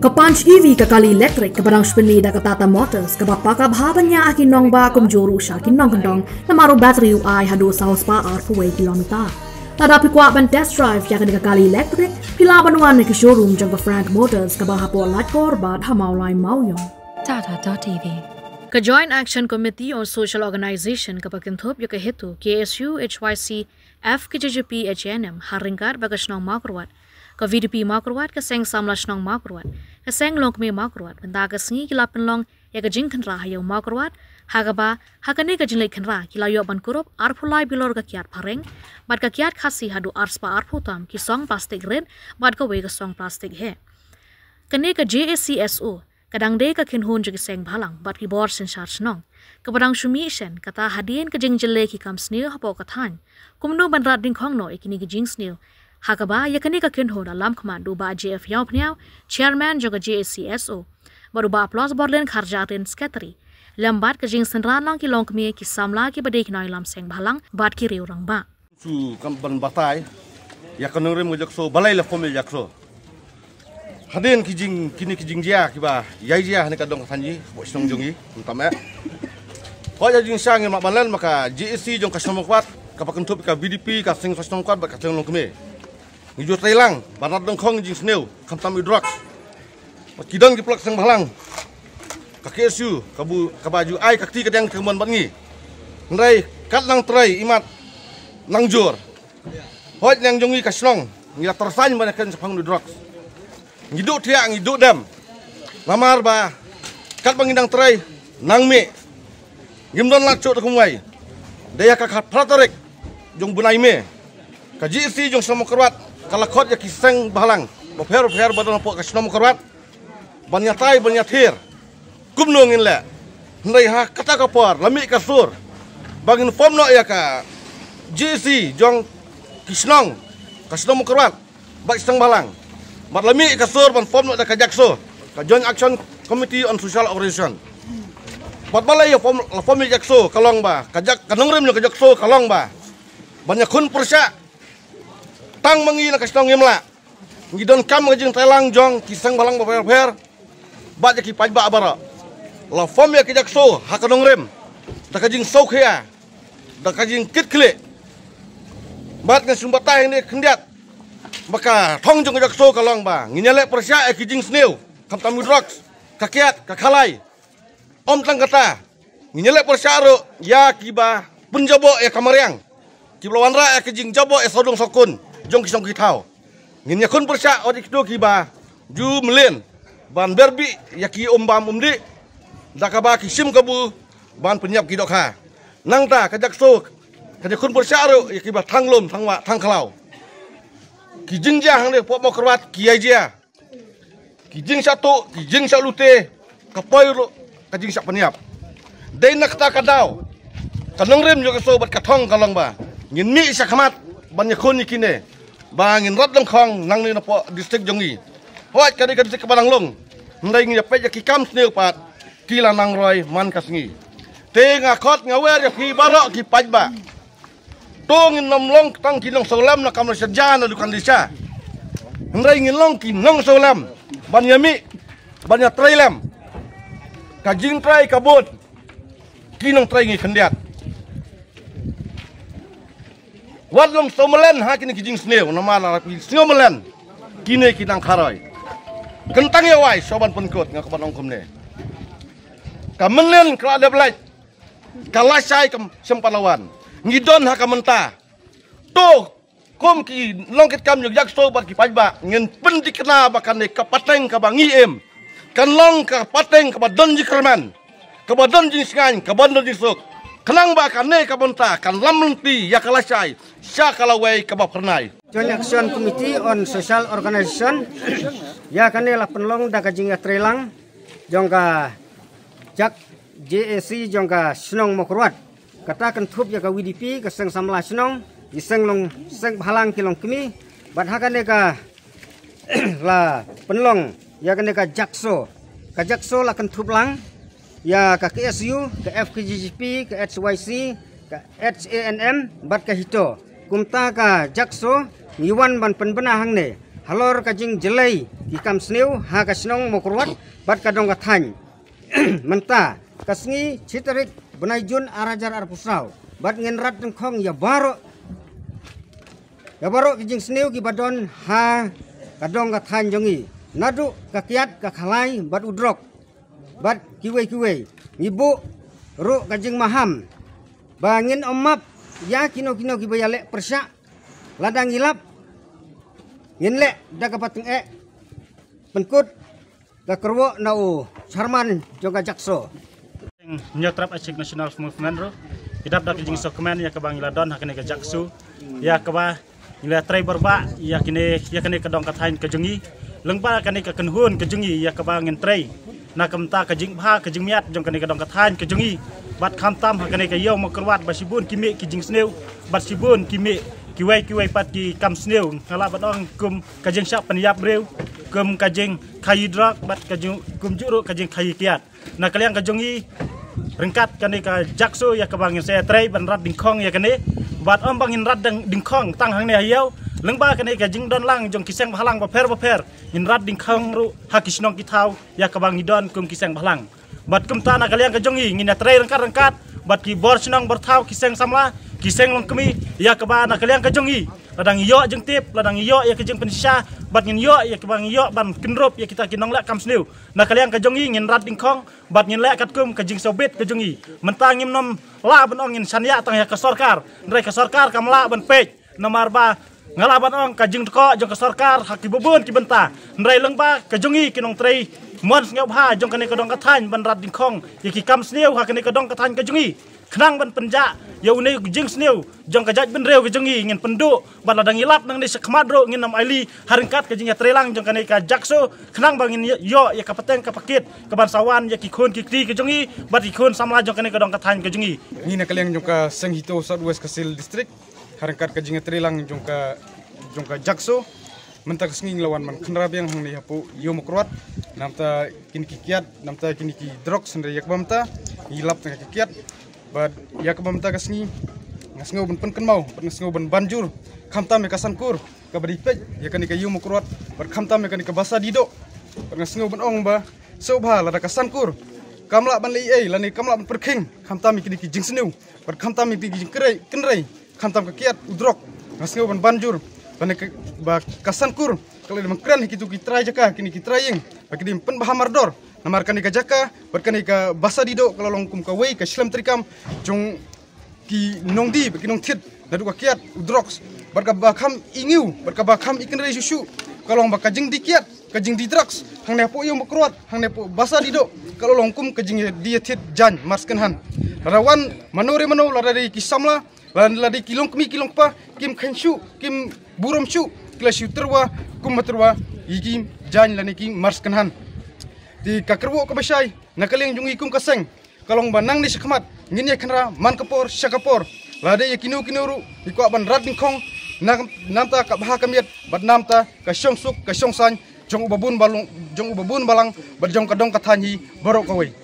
Kapanj EV kekali elektrik ke barang sepeni dan ke Tata Motors ke bapak ke bahabannya akin nong ba kum joru syakin nong kendong namaru bateri UI hadu saus pa ar puwe kilometer. Tada pikwa ban test drive yang kena kekali elektrik pila banuan ke showroom jangka Frank Motors ke ha bahapu alat korbat hamau lain mauyong. Tata.tv Ke Joint Action Committee on Social Organization ke pakintub yang ke hitu KSU HYC F KJJP HNM haringkar bagas nong makruat ก็วีดีปีมากรวัดก็แซงสามลัชนองมากรวัดก็แซงลงเมมากรวัดบรรดาก็สิงกิลาเป็นลองยากจิงขันราหายมากรวัดหากบ้าหากเนกจิงเลยขันรากิลายอบันกรบอาร์พุลายบิลอร์กักยาดพาริงบัดกักยาดขัดสีหาดูอาร์สปาอาร์พุตามกิซองพลาสติกเรนบัดก็เวกซองพลาสติกเฮกันเนก JACSO กดังเดกะขินฮุนจิกแซงพลังบัดกิบอร์สินชาร์ชนองกบังชุมีเชนกตาหาเดียนกจิงจิเลกิคำสเนียวฮบอกกทานกุมนูบรรดาดิงของหน่อยกินิกจิงสเนียว hakaba yakani ka kin hona lam kmandu ba jf yaw phniaw chairman joga jcso baruba plus borlen kharjatin sketri lambat ka jing senran lang ki long mi ki samla ki badek noi lam seng bhalang bat ki reu rang ba chu kam ban batai yakano re mujak so balai la komil jak so haden ki jing kini ki jing jia ki ba yai jia ne ka dong thanji bo song jongi tama ko ja jing sang ma balan maka jsc jong ka samokwat ka pakun thup ka bdp ka sing sosnong kwat ba ka teng long kme Ngi jo tai lang, barat dong khong jing snew, kam tam i drak. Pat kidang di plak sang bahlang. Ka kesu, ka bu ka baju ai ka ti kadang kemon bat ngi. Ngrai kat lang trai imat nang jur. Hoj nang jong ngi ka snong, ngi la tersany ban ken sang di drak. Ngi do tiak ngi do dem. Lamar ba kat bangindang trai nang me. Ngim don lak cok kumwai. Daya ka khat pratarek jong bunai me. Kajisi jong samokrat kalakot ya kiseng bahalang bopher bopher badan apa kasnom korat banyatai banyatir kumnungin le nai ha kata kapar lemik kasur bangin form no ya ka JC jong kisnong kasnom korat bak kiseng bahalang mat lemik kasur ban form no da kajakso ka joint action committee on social operation Buat balai ya form form ya jakso kalong ba kajak kanungrim ya jakso kalong ba banyak kun persia tang mengi nak kasih tang imla. Mengi don kam ngajeng telang jong kisang balang bapak bapak. Bat jadi pajak bapak bara. La form ya kijak so hakanong rem. Tak kajing sok ya. Tak kajing kit kli. Bat ngasih sumpah tayang ni kendiat. Maka tong jong kijak so kalong ba. Nginyalek persia ya kijing senil. Kam tamu drugs. Kakiat, kakalai. Om tang kata. Nginyalek persia aru. Ya kibah. Penjabok ya kamar yang. Kiblawan rakyat kejing jabok esodong sokun jong kisong kitao nginya kun bersa odik do ki ba ju melin ban berbi yaki umbam umdi dakaba ki sim kabu ban penyap ki dokha nang ta kajak so kada kun bersa ro yaki ba thang lom thang wa thang khlao ki jingja hang le pok mokrawat ki ajia ki jing satu ki jing salute kapoy ro kajing sak penyap dei nak ta kadau kanang rem yo kaso bat kathong kalong ba ngin mi sakhamat ban yakun ikine ba ngin rot lam khong nang ni na po district jong ni hoat ka ni ka district balang long ndai ngi ya pe ya ki kam sne pa ki la nang roi man ka sngi te nga khot nga wer ya ki barok ki paj ba tong in nam long tang ki long solam na kam la sja na lu kan disa ndai ngi long ki nong solam ban yami ban ya trailam ka jing trai ka bot ki nong trai ngi khandiat wadlom somelen ha kini kijing sneo na mana ra kijing sneo melen kine kinang kharoi kentang ye ya, wai soban pun kot ngak ban ongkom ne ka menen kra de blai ka la sai kam sempan lawan ngidon ha ka menta to kom ki longket kam yak so ba ki pajba ngin pen dikna ba kan ne ka pateng ka bangi em kan long ka pateng ka ba donji kerman ka ba donji sngan ka ba donji sok kenang ba kane ka bonta kan lamti ya kala shay sha kala wei ka bap kernai join action committee on social organization ya kane la penlong da ka jingat ya trilang jongka jak JAC jongka snong mokruat kata kan thup ya ka WDP ka seng samla snong di seng long seng bhalang kilong kimi bat ha kane ka la penlong ya kane ka jakso ka jakso la kan thup lang ya ka KSU, ya, ka FKGGP, ka HYC, ka HANM, bat ka hito. Kumta ka jakso, iwan ban penbena hang ne. Halor ka jing jelai, ikam sniu, ha ka sinong mokurwat, bat ka dong katan. Menta, ka sengi, citerik, benai jun, arajar arpusau. Bat ngin rat kong, ya baro. Ya baro ka jing sniu, ki badon, ha ka dong katan jongi. Nadu, ka kiat, ka kalai, bat udrok bat kiwe kiwe ibu ro kajeng maham bangin omap ya kino kino kibo yale persya ladang hilap ngin le da kapateng e pengkut da kerwo nau charman joga jakso nyotrap acik nasional movement ro idap da kajeng sokmen ya kebang iladon hakene ke jakso ya keba ila trai berba ya kini ya kini kedong kathain kajengi lengba kani ka kenhun kajengi ya kebang entrai นากรรมตากระจิงผ้ากระจิงยัดจงกันในกระดองกระทานกระจงีบัดคำตามหากันในกระเยี่ยวมกรวัดบัดชิบุนกิเมกิจิงสเนวบัดชิบุนกิเมกิเวกิเวปัดกิคำสเนวฮาลาบัดองกุมกระจิงชาปัญญาเร็วกุมกระจิงขายดรอกบัดกระจิงกุมจุโรกระจิงขายเกียรตินาเกลียงกระจงีรังคัดกันในกระจักโซยากระบังเงินเสียเทรย์บรรดดิ่งคองยากันนี้บัดอ้อมบังเงินรัดดิ่งคองตั้งหางในกระเยี่ยวลังบ้ากันเองแกจิงดอนล่างจงกิเซงพลังประเพรประเพรยินรัดดิ่งเคงรู้ฮักกิชนองกิเทาอยากกบังยิดอนกุมกิเซงพลังบัดกุมตานักเลี้ยงกันจงยิงินาเทรรังการรังการบัดกีบอร์ชนองบอร์เทากิเซงซัมลากิเซงลงกมีอยากกบานักเลี้ยงกันจงยิระดังยอจึงทิพระดังยออยากกจึงเป็นชาบัดเงินยออยากกบังยอบันกินรบอยากกิตากินองและคำสิ้วนักเลี้ยงกันจงยิงินรัดดิ่งเคงบัดเงินและกัดกุมกันจิงเซอเบตกันจงยิมันตางยิมนมลาบันองเงินชันยะตั้งยากกสอร์การในกสอร์การกำลาบันเป Nomor ngalaban ong kajing toko jong kasorkar haki bubun ki benta nrai lengba kajungi kinong tri mon ngau ha jong kane kodong kathan ban rat ding khong ki kam sneu ha kane kodong kathan kajungi khnang ban penja yo ne jing sneu jong kajaj ban reu kajungi ngin pendu ban ladang ilap nang ni sekmadro ngin nam aili harengkat kajing ya trelang jong kane ka jakso khnang ban ngin yo ya kapateng ka pakit ka ban sawan ya ki khun ki kri kajungi bat ki khun samla jong kane kodong kathan kajungi ngin kaleng jong ka senghito southwest kasil district harangkat ka jingat rilang jungka jungka jakso mentak singing lawan man khnrab yang hang ni hapu yo mukruat namta kin kikiat namta kin ki drok sendri yak bamta hilap tengah kikiat bad yak bamta ka singing ngasngau ben pen ken mau ben ngasngau ben banjur khamta me kasan kur ka bari pe yak ni ka yo mukruat bad khamta me kan ka basa dido ben ngasngau ben ong ba so ba la kasan kur kamla ban li ei la ni kamla ben perking khamta me kin ki jing senu bad khamta me kin ki jing kerai kenrai khantam ka kiat udrok ngasih ban banjur ban ba kasankur kalau dia mengkren kita kita jaka kini kita yang bagi dia pun bahamar dor namar kan ika jaka berkan ika basa dido kalau longkum ka wei ka shlem trikam jong ki nong di bagi nong tit nadu ka kiat udrok berka bakham ingiu berka bakham ikan rei susu kalau ba kajing di kiat kajing di drugs hang nepo yang makruat hang nepo basa dido kalau longkum kajing dia tit jan marskan han Rawan manore manu lara dari kisamlah lan la di kilong kmi kilong pa kim khanshu kim burom shu kla shuterwa kumatrwa ha igi jan la ki mars kanhan di kakrwo ko bashai nakaleng jungi kum kaseng kalong banang ni shakmat nginye khanra mankapor shakapor la de yakinu kinuru iko ban radin khong nam namta ka bha kamiet bat namta ka shong suk ka shong san jong ubabun balung jong ubabun balang bat jong ka dong ka thanyi barok kawai